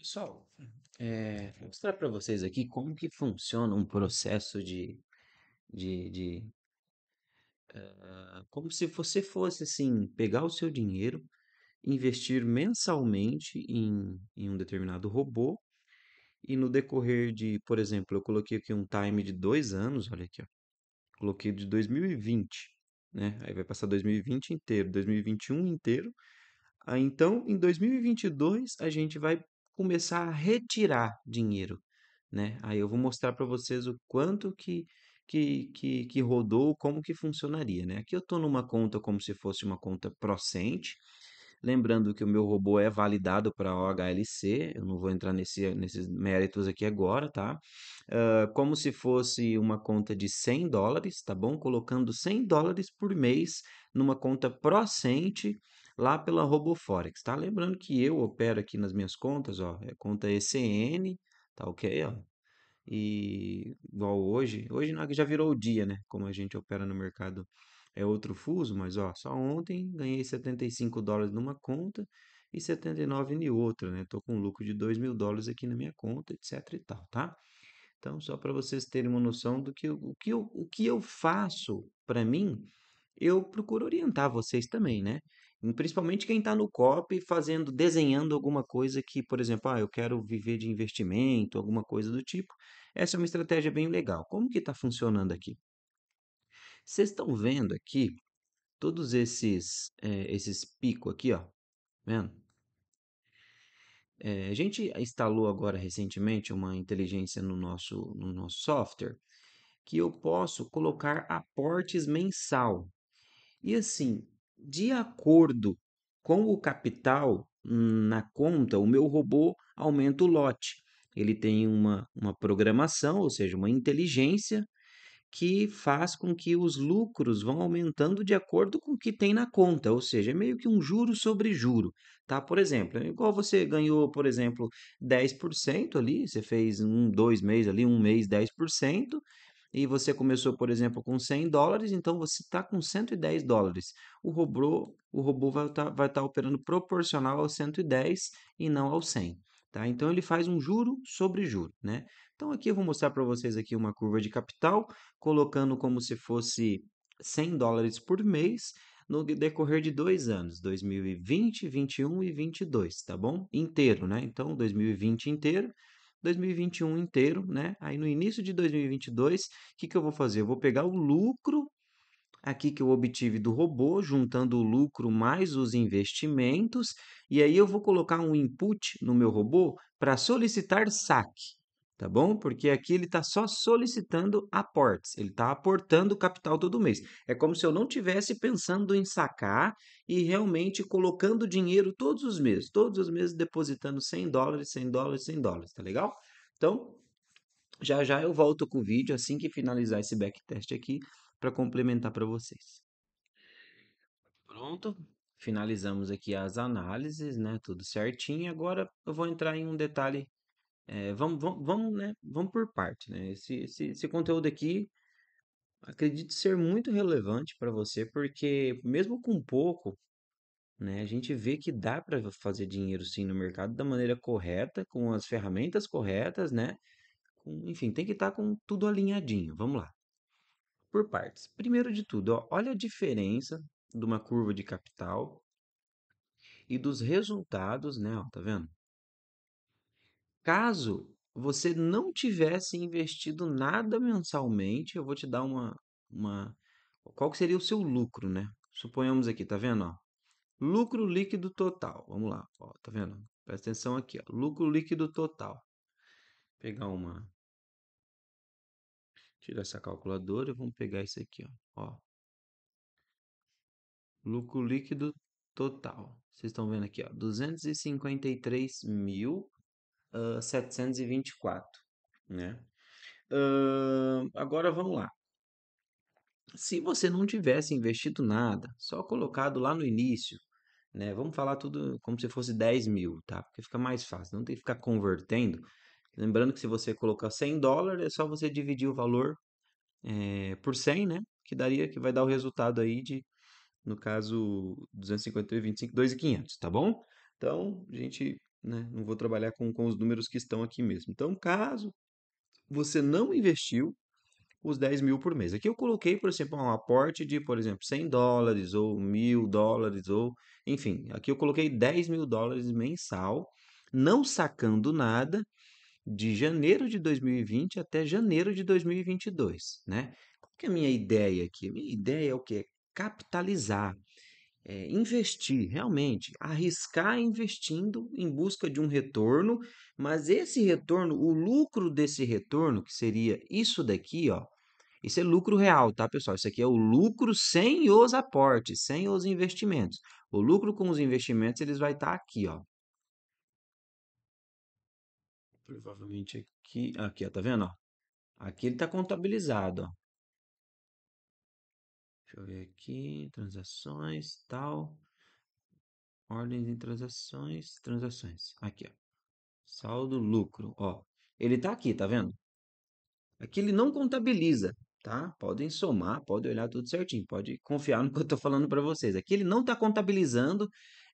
Pessoal, uhum. é, vou mostrar para vocês aqui como que funciona um processo de, de, de uh, como se você fosse assim pegar o seu dinheiro, investir mensalmente em, em um determinado robô e no decorrer de, por exemplo, eu coloquei aqui um time de dois anos, olha aqui, ó, coloquei de 2020, né? Aí vai passar 2020 inteiro, 2021 inteiro. Aí, então, em 2022 a gente vai começar a retirar dinheiro, né? Aí eu vou mostrar para vocês o quanto que, que, que, que, rodou, como que funcionaria, né? Aqui eu estou numa conta como se fosse uma conta Procent, lembrando que o meu robô é validado para OHLC, eu não vou entrar nesse, nesses méritos aqui agora, tá? Uh, como se fosse uma conta de 100 dólares, tá bom? Colocando 100 dólares por mês numa conta Procent, lá pela RoboForex, tá? Lembrando que eu opero aqui nas minhas contas, ó, é conta ECN, tá ok, ó. E igual hoje, hoje não, é já virou o dia, né? Como a gente opera no mercado é outro fuso, mas ó, só ontem ganhei 75 dólares numa conta e 79 em outra, né? Tô com um lucro de 2 mil dólares aqui na minha conta, etc e tal, tá? Então, só para vocês terem uma noção do que o que eu, o que eu faço para mim, eu procuro orientar vocês também, né? Principalmente quem está no COP fazendo, desenhando alguma coisa que, por exemplo, ah, eu quero viver de investimento, alguma coisa do tipo. Essa é uma estratégia bem legal. Como que está funcionando aqui? Vocês estão vendo aqui todos esses é, esses picos aqui, ó, vendo? É, a gente instalou agora recentemente uma inteligência no nosso, no nosso software que eu posso colocar aportes mensal. E assim, de acordo com o capital hum, na conta, o meu robô aumenta o lote. Ele tem uma, uma programação, ou seja, uma inteligência que faz com que os lucros vão aumentando de acordo com o que tem na conta, ou seja, é meio que um juro sobre juro, tá? Por exemplo, é igual você ganhou, por exemplo, 10% ali, você fez um, dois meses ali, um mês 10%, e você começou, por exemplo, com 100 dólares, então você está com 110 dólares. O robô, o robô vai estar tá, vai tá operando proporcional aos 110 e não ao 100. Tá? Então, ele faz um juro sobre juro. Né? Então, aqui eu vou mostrar para vocês aqui uma curva de capital, colocando como se fosse 100 dólares por mês no decorrer de dois anos, 2020, 21 e 22, tá bom? Inteiro, né? Então, 2020 inteiro, 2021 inteiro, né? Aí no início de 2022, o que, que eu vou fazer? Eu vou pegar o lucro aqui que eu obtive do robô, juntando o lucro mais os investimentos, e aí eu vou colocar um input no meu robô para solicitar saque tá bom? Porque aqui ele está só solicitando aportes, ele está aportando capital todo mês. É como se eu não tivesse pensando em sacar e realmente colocando dinheiro todos os meses, todos os meses depositando 100 dólares, 100 dólares, 100 dólares, tá legal? Então, já já eu volto com o vídeo assim que finalizar esse backtest aqui para complementar para vocês. Pronto, finalizamos aqui as análises, né? Tudo certinho. Agora eu vou entrar em um detalhe é, vamos, vamos, vamos, né? vamos por parte, né? Esse, esse, esse conteúdo aqui acredito ser muito relevante para você, porque mesmo com pouco, né, a gente vê que dá para fazer dinheiro sim no mercado da maneira correta, com as ferramentas corretas, né? Com, enfim, tem que estar tá com tudo alinhadinho. Vamos lá. Por partes. Primeiro de tudo, ó, olha a diferença de uma curva de capital e dos resultados, né? Ó, tá vendo? Caso você não tivesse investido nada mensalmente, eu vou te dar uma, uma qual seria o seu lucro, né? Suponhamos aqui, tá vendo? Ó, lucro líquido total. Vamos lá, ó, tá vendo? Presta atenção aqui, ó, lucro líquido total. Vou pegar uma, tirar essa calculadora e vamos pegar isso aqui, ó. ó. Lucro líquido total. Vocês estão vendo aqui, ó, 253 mil uh, ah, 724, né? Uh, agora vamos lá. Se você não tivesse investido nada, só colocado lá no início, né? Vamos falar tudo como se fosse 10 mil, tá? Porque fica mais fácil, não tem que ficar convertendo. Lembrando que se você colocar 100 dólares, é só você dividir o valor é, por 100, né? Que daria, que vai dar o resultado aí de, no caso, 25, 2,500, tá bom? Então, a gente né? Não vou trabalhar com, com os números que estão aqui mesmo. Então, caso você não investiu os 10 mil por mês. Aqui eu coloquei, por exemplo, um aporte de, por exemplo, 100 dólares ou mil dólares ou, enfim, aqui eu coloquei 10 mil dólares mensal, não sacando nada de janeiro de 2020 até janeiro de 2022, né? Qual que é a minha ideia aqui? A minha ideia é o que? Capitalizar, é, investir, realmente, arriscar investindo em busca de um retorno, mas esse retorno, o lucro desse retorno, que seria isso daqui, ó, isso é lucro real, tá, pessoal? Isso aqui é o lucro sem os aportes, sem os investimentos. O lucro com os investimentos, eles vai estar tá aqui, ó. Provavelmente aqui, aqui, ó, tá vendo, ó? Aqui ele está contabilizado, ó. Deixa eu ver aqui, transações, tal. Ordens em transações, transações. Aqui, ó. Saldo lucro, ó. Ele tá aqui, tá vendo? Aqui é ele não contabiliza, tá? Podem somar, podem olhar tudo certinho, pode confiar no que eu tô falando para vocês. Aqui ele não tá contabilizando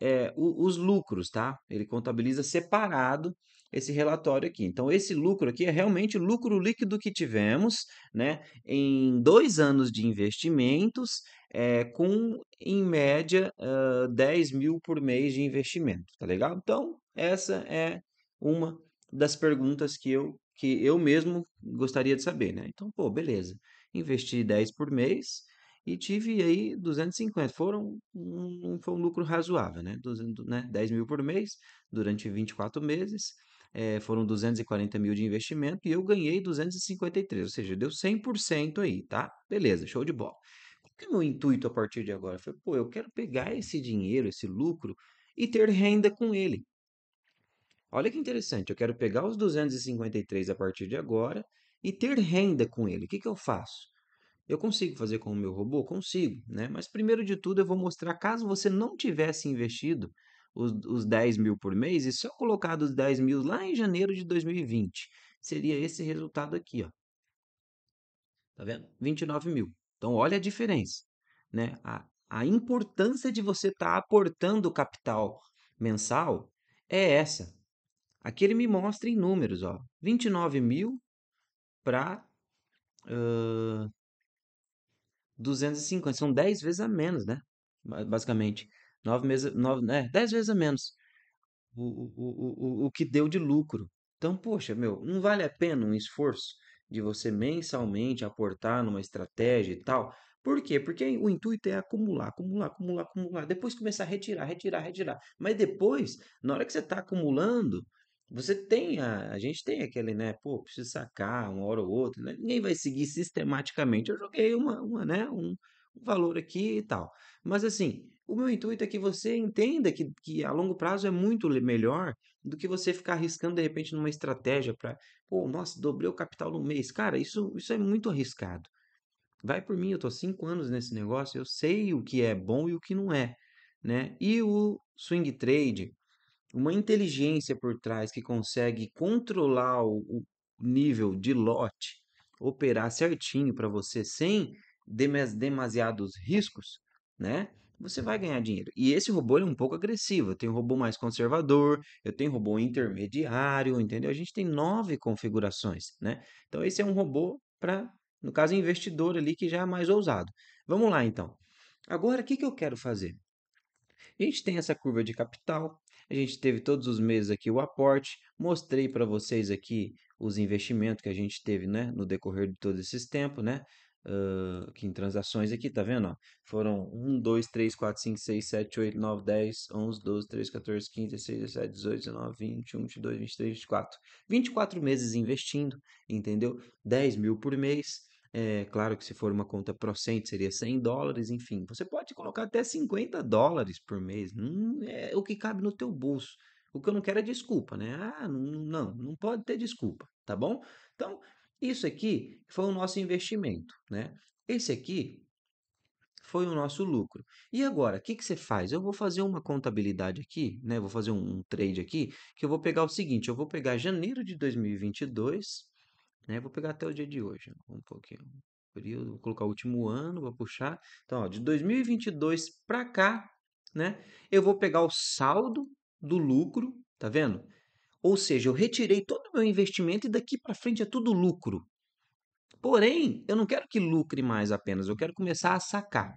é, o, os lucros, tá? Ele contabiliza separado esse relatório aqui. Então, esse lucro aqui é realmente o lucro líquido que tivemos né, em dois anos de investimentos, é, com, em média, uh, 10 mil por mês de investimento, tá legal? Então, essa é uma das perguntas que eu, que eu mesmo gostaria de saber, né? Então, pô, beleza. Investi 10 por mês, e tive aí 250. Foram um, foi um lucro razoável, né? 200, né? 10 mil por mês durante 24 meses. É, foram 240 mil de investimento e eu ganhei 253, ou seja, deu 100% aí, tá? Beleza, show de bola. Qual que é o meu intuito a partir de agora? Foi, pô, eu quero pegar esse dinheiro, esse lucro e ter renda com ele. Olha que interessante, eu quero pegar os 253 a partir de agora e ter renda com ele. O que, que eu faço? Eu consigo fazer com o meu robô? Consigo, né? Mas primeiro de tudo eu vou mostrar, caso você não tivesse investido os, os 10 mil por mês e só colocado os 10 mil lá em janeiro de 2020, seria esse resultado aqui, ó. Tá vendo? 29 mil. Então, olha a diferença, né? A, a importância de você estar tá aportando capital mensal é essa. Aqui ele me mostra em números, ó. 29 mil para uh, 250, são 10 vezes a menos, né? Basicamente. 9 meses, 9, né? 10 vezes a menos o, o, o, o que deu de lucro. Então, poxa, meu, não vale a pena um esforço de você mensalmente aportar numa estratégia e tal? Por quê? Porque o intuito é acumular, acumular, acumular, acumular. Depois começar a retirar, retirar, retirar. Mas depois, na hora que você está acumulando, você tem a, a gente tem aquele, né, pô, preciso sacar uma hora ou outra, né? Ninguém vai seguir sistematicamente. Eu joguei uma, uma né, um, um valor aqui e tal. Mas assim, o meu intuito é que você entenda que, que a longo prazo é muito melhor do que você ficar arriscando de repente numa estratégia para, pô, nossa, dobrei o capital no mês. Cara, isso, isso é muito arriscado. Vai por mim, eu tô há cinco anos nesse negócio, eu sei o que é bom e o que não é, né? E o swing trade, uma inteligência por trás que consegue controlar o, nível de lote, operar certinho para você sem demasiados riscos, né? Você vai ganhar dinheiro. E esse robô é um pouco agressivo. Eu tenho um robô mais conservador, eu tenho um robô intermediário, entendeu? A gente tem nove configurações, né? Então esse é um robô para, no caso, investidor ali que já é mais ousado. Vamos lá então. Agora, o que, que eu quero fazer? A gente tem essa curva de capital, a gente teve todos os meses aqui o aporte, mostrei para vocês aqui os investimentos que a gente teve né, no decorrer de todos esses tempos, né? Uh, aqui em transações aqui, tá vendo? Ó? Foram 1, 2, 3, 4, 5, 6, 7, 8, 9, 10, 11, 12, 13, 14, 15, 16, 17, 18, 19, 20, 21, 22, 23, 24. 24 meses investindo, entendeu? 10 mil por mês. É, claro que se for uma conta procente seria 100 dólares, enfim. Você pode colocar até 50 dólares por mês, hum, é o que cabe no teu bolso. O que eu não quero é desculpa, né? Ah, não, não pode ter desculpa, tá bom? Então, isso aqui foi o nosso investimento, né? Esse aqui foi o nosso lucro. E agora, o que, que você faz? Eu vou fazer uma contabilidade aqui, né? Vou fazer um, um trade aqui, que eu vou pegar o seguinte, eu vou pegar janeiro de 2022, né? Vou pegar até o dia de hoje, um pouquinho. Período, vou colocar o último ano, vou puxar. Então, ó, de 2022 para cá, né? Eu vou pegar o saldo do lucro, tá vendo? Ou seja, eu retirei todo o meu investimento e daqui para frente é tudo lucro. Porém, eu não quero que lucre mais apenas, eu quero começar a sacar.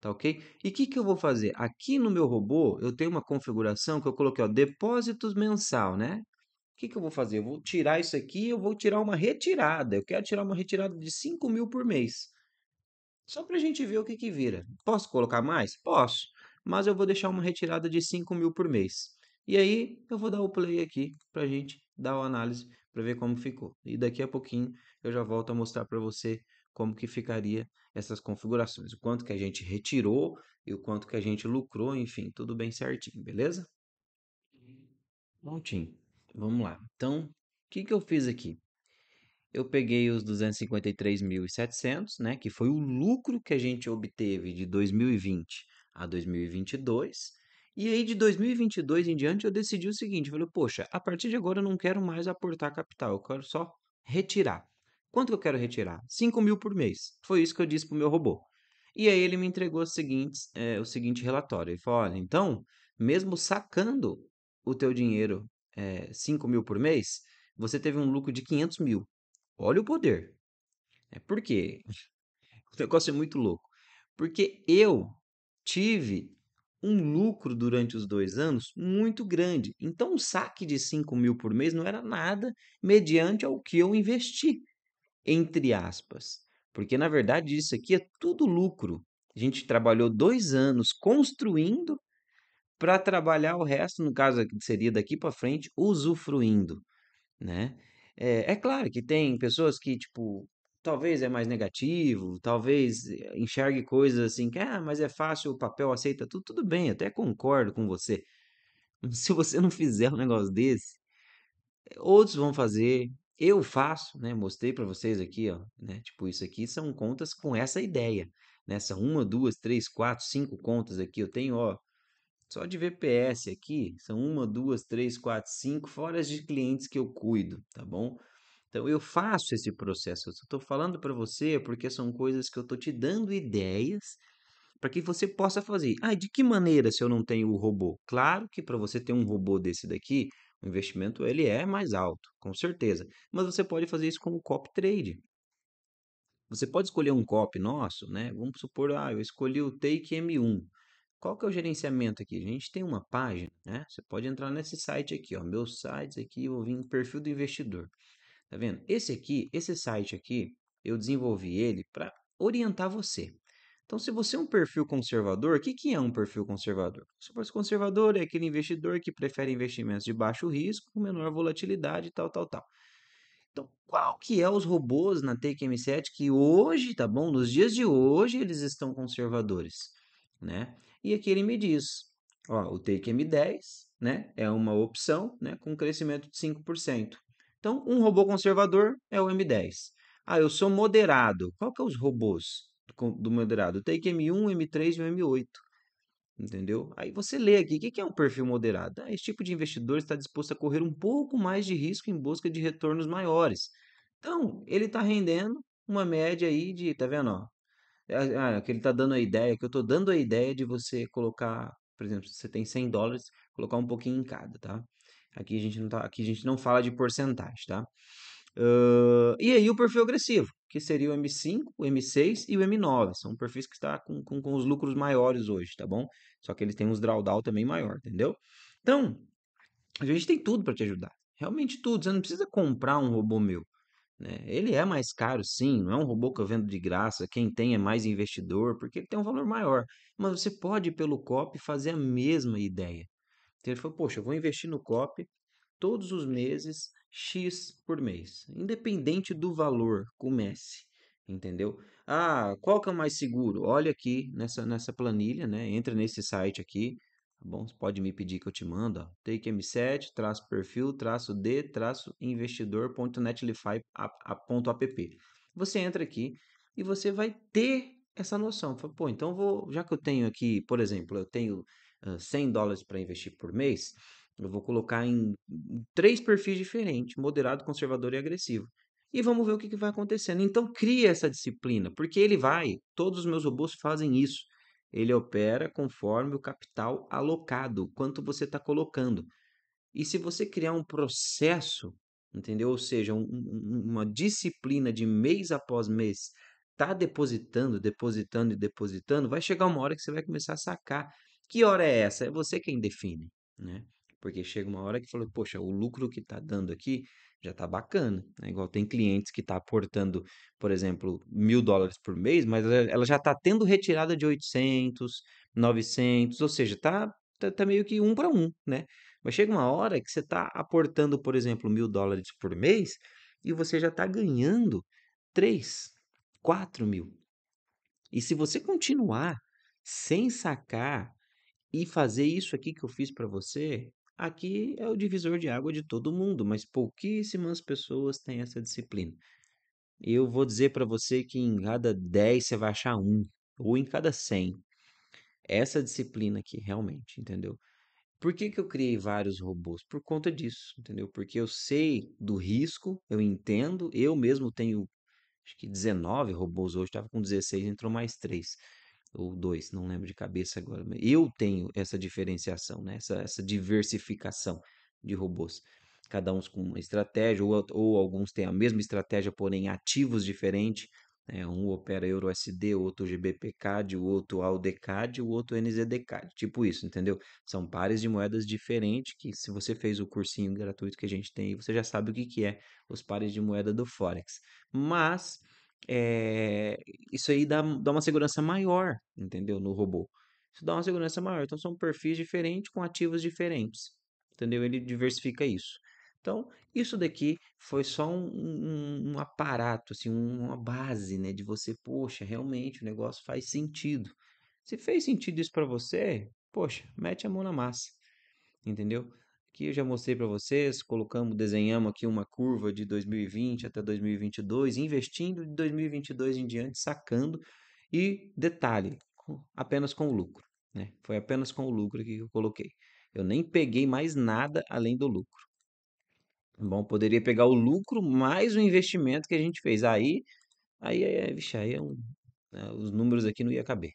Tá ok? E o que, que eu vou fazer? Aqui no meu robô, eu tenho uma configuração que eu coloquei, ó, depósitos mensal, né? O que, que eu vou fazer? Eu vou tirar isso aqui, eu vou tirar uma retirada. Eu quero tirar uma retirada de 5 mil por mês. Só para a gente ver o que, que vira. Posso colocar mais? Posso. Mas eu vou deixar uma retirada de 5 mil por mês. E aí eu vou dar o play aqui para a gente dar a análise para ver como ficou. E daqui a pouquinho eu já volto a mostrar para você como que ficaria essas configurações, o quanto que a gente retirou e o quanto que a gente lucrou, enfim, tudo bem certinho, beleza? Prontinho, vamos lá. Então, o que, que eu fiz aqui? Eu peguei os 253.700, né, que foi o lucro que a gente obteve de 2020 a 2022, e aí, de 2022 em diante, eu decidi o seguinte: falei, poxa, a partir de agora eu não quero mais aportar capital, eu quero só retirar. Quanto que eu quero retirar? 5 mil por mês. Foi isso que eu disse para o meu robô. E aí ele me entregou seguintes, é, o seguinte relatório. Ele falou, olha, então, mesmo sacando o teu dinheiro é, eh, 5 mil por mês, você teve um lucro de 500 mil. Olha o poder. É, por quê? O negócio é muito louco. Porque eu tive um lucro durante os dois anos muito grande. Então, um saque de 5 mil por mês não era nada mediante ao que eu investi entre aspas. Porque, na verdade, isso uhum. aqui é tudo lucro. A gente trabalhou dois anos construindo para trabalhar o resto, no caso seria daqui para frente, usufruindo, né? É, é, claro que tem pessoas que, tipo, talvez é mais negativo, talvez eh, enxergue coisas assim, que, ah, mas é fácil, o papel aceita tudo, tudo bem, até concordo com você. Se você não fizer um negócio desse, outros vão fazer, eu faço, né? Mostrei para vocês aqui, ó, né? Tipo, isso aqui são contas com essa ideia, né? São uma, duas, três, quatro, cinco contas aqui. Eu tenho, ó, só de VPS aqui, são uma, duas, três, quatro, cinco, fora de clientes que eu cuido, tá bom? Então eu faço esse processo. Eu estou falando para você porque são coisas que eu estou te dando ideias para que você possa fazer. Ah, de que maneira se eu não tenho o robô? Claro que para você ter um robô desse daqui, o investimento ele é mais alto, com certeza, mas você pode fazer isso com o copy trade. Você pode escolher um copy nosso, né? Vamos supor, ah, eu escolhi o Take M1. Qual que é o gerenciamento aqui? A gente tem uma página, né? Você pode entrar nesse site aqui, ó, meus sites aqui, eu vim perfil do investidor. Tá vendo? Esse aqui, esse site aqui, eu desenvolvi ele para orientar você. Então, se você é um perfil conservador, o que, que é um perfil conservador? O perfil conservador é aquele investidor que prefere investimentos de baixo risco, com menor volatilidade e tal, tal, tal. Então, qual que é os robôs na TQM7 que hoje, tá bom? Nos dias de hoje, eles estão conservadores, né? E aqui ele me diz, ó, o TQM10, né? É uma opção, né? Com crescimento de 5%. Então, um robô conservador é o M10. Ah, eu sou moderado. Qual que é os robôs? do, moderado? Take M1, M3 e M8. Entendeu? Aí você lê aqui, o que é um perfil moderado? Ah, esse tipo de investidor está disposto a correr um pouco mais de risco em busca de retornos maiores. Então, ele está rendendo uma média aí de, tá vendo? Ó, é, ah, é que ele está dando a ideia, que eu estou dando a ideia de você colocar, por exemplo, você tem 100 dólares, colocar um pouquinho em cada, tá? Aqui a gente não, tá, aqui a gente não fala de porcentagem, tá? Uh, e aí o perfil agressivo que seria o M5, o M6 e o M9. São perfis que estão tá com, com, com, os lucros maiores hoje, tá bom? Só que eles têm uns drawdown também maior, entendeu? Então, a gente tem tudo para te ajudar. Realmente tudo. Você não precisa comprar um robô meu. Né? Ele é mais caro, sim. Não é um robô que eu vendo de graça. Quem tem é mais investidor, porque ele tem um valor maior. Mas você pode, pelo COP, fazer a mesma ideia. Então, ele falou, poxa, eu vou investir no COP todos os meses X por mês, independente do valor, comece, entendeu? Ah, qual que é o mais seguro? Olha aqui nessa, nessa planilha, né? Entra nesse site aqui, tá bom? Você pode me pedir que eu te mando, ó. Take M7, traço perfil, traço D, traço investidor.netlify.app. Você entra aqui e você vai ter essa noção. Fala, Pô, então vou, já que eu tenho aqui, por exemplo, eu tenho uh, 100 dólares para investir por mês, eu vou colocar em três perfis diferentes: moderado, conservador e agressivo. E vamos ver o que, que vai acontecendo. Então, cria essa disciplina, porque ele vai. Todos os meus robôs fazem isso. Ele opera conforme o capital alocado, quanto você está colocando. E se você criar um processo, entendeu? Ou seja, um, uma disciplina de mês após mês, tá depositando, depositando e depositando, vai chegar uma hora que você vai começar a sacar. Que hora é essa? É você quem define, né? Porque chega uma hora que fala, poxa, o lucro que está dando aqui já está bacana. Né? Igual tem clientes que está aportando, por exemplo, mil dólares por mês, mas é, ela já está tendo retirada de 800, 900, ou seja, está tá, tá meio que um para um, né? Mas chega uma hora que você está aportando, por exemplo, mil dólares por mês e você já está ganhando 3, 4 mil. E se você continuar sem sacar e fazer isso aqui que eu fiz para você, Aqui é o divisor de água de todo mundo, mas pouquíssimas pessoas têm essa disciplina. Eu vou dizer para você que em cada 10 você vai achar um, ou em cada 100. Essa disciplina aqui, realmente, entendeu? Por que, que eu criei vários robôs? Por conta disso, entendeu? Porque eu sei do risco, eu entendo, eu mesmo tenho acho que 19 robôs hoje, estava com 16, entrou mais 3 ou dois, não lembro de cabeça agora. Eu tenho essa diferenciação, né? essa, essa diversificação de robôs. Cada um com uma estratégia, ou, ou alguns têm a mesma estratégia, porém ativos diferentes. Né? Um opera EuroSD, outro GBPCAD, o outro AUDCAD, o outro NZDCAD. Tipo isso, entendeu? São pares de moedas diferentes que, se você fez o cursinho gratuito que a gente tem, você já sabe o que, que é os pares de moeda do Forex. Mas é, isso aí dá, dá uma segurança maior, entendeu? No robô. Isso dá uma segurança maior. Então são perfis diferentes com ativos diferentes, entendeu? Ele diversifica isso. Então, isso daqui foi só um, um, um aparato, assim, uma base, né? De você, poxa, realmente o negócio faz sentido. Se fez sentido isso para você, poxa, mete a mão na massa, entendeu? que eu já mostrei para vocês, colocamos, desenhamos aqui uma curva de 2020 até 2022, investindo de 2022 em diante, sacando e detalhe, apenas com o lucro, né? Foi apenas com o lucro que eu coloquei. Eu nem peguei mais nada além do lucro. Bom, poderia pegar o lucro mais o investimento que a gente fez. Aí, aí, vixe, aí é um, né? os números aqui não ia caber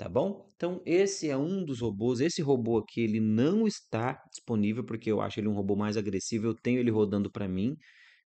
tá bom? Então esse é um dos robôs, esse robô aqui ele não está disponível porque eu acho ele um robô mais agressivo, eu tenho ele rodando para mim,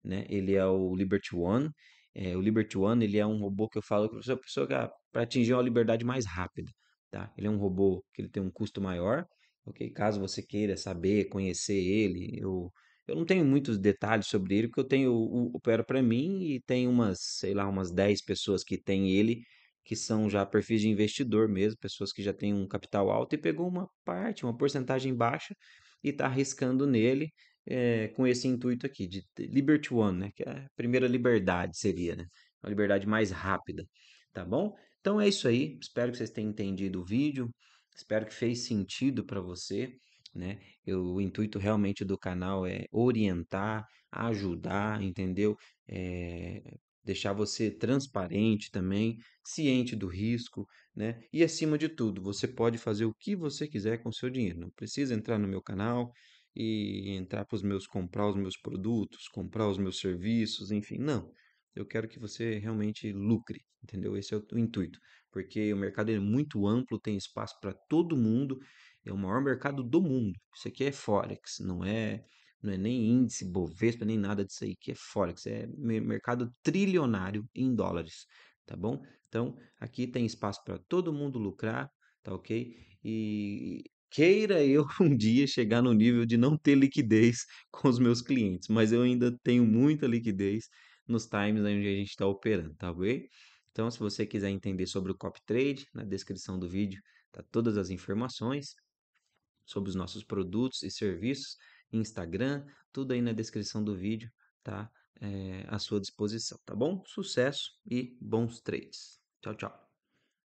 né? Ele é o Liberty One, é, o Liberty One ele é um robô que eu falo que a pessoa para atingir uma liberdade mais rápida, tá? Ele é um robô que ele tem um custo maior, ok? Caso você queira saber, conhecer ele, eu eu não tenho muitos detalhes sobre ele, porque eu tenho o opera para mim e tem umas, sei lá, umas 10 pessoas que tem ele que são já perfis de investidor mesmo, pessoas que já têm um capital alto e pegou uma parte, uma porcentagem baixa e está arriscando nele é, com esse intuito aqui de Liberty One, né? Que é a primeira liberdade seria, né? Uma liberdade mais rápida, tá bom? Então é isso aí. Espero que vocês tenham entendido o vídeo. Espero que fez sentido para você, né? Eu, o intuito realmente do canal é orientar, ajudar, entendeu? É, deixar você transparente também, ciente do risco, né? E acima de tudo, você pode fazer o que você quiser com o seu dinheiro. Não precisa entrar no meu canal e entrar para os meus comprar os meus produtos, comprar os meus serviços, enfim, não. Eu quero que você realmente lucre, entendeu? Esse é o intuito, porque o mercado é muito amplo, tem espaço para todo mundo, é o maior mercado do mundo. Isso aqui é forex, não é não é nem índice, Bovespa, nem nada disso aí, que é Forex, é mercado trilionário em dólares, tá bom? Então, aqui tem espaço para todo mundo lucrar, tá ok? E queira eu um dia chegar no nível de não ter liquidez com os meus clientes, mas eu ainda tenho muita liquidez nos times onde a gente está operando, tá ok? Então, se você quiser entender sobre o Copy Trade, na descrição do vídeo tá todas as informações sobre os nossos produtos e serviços. Instagram, tudo aí na descrição do vídeo, tá? É, à sua disposição, tá bom? Sucesso e bons trades. Tchau, tchau.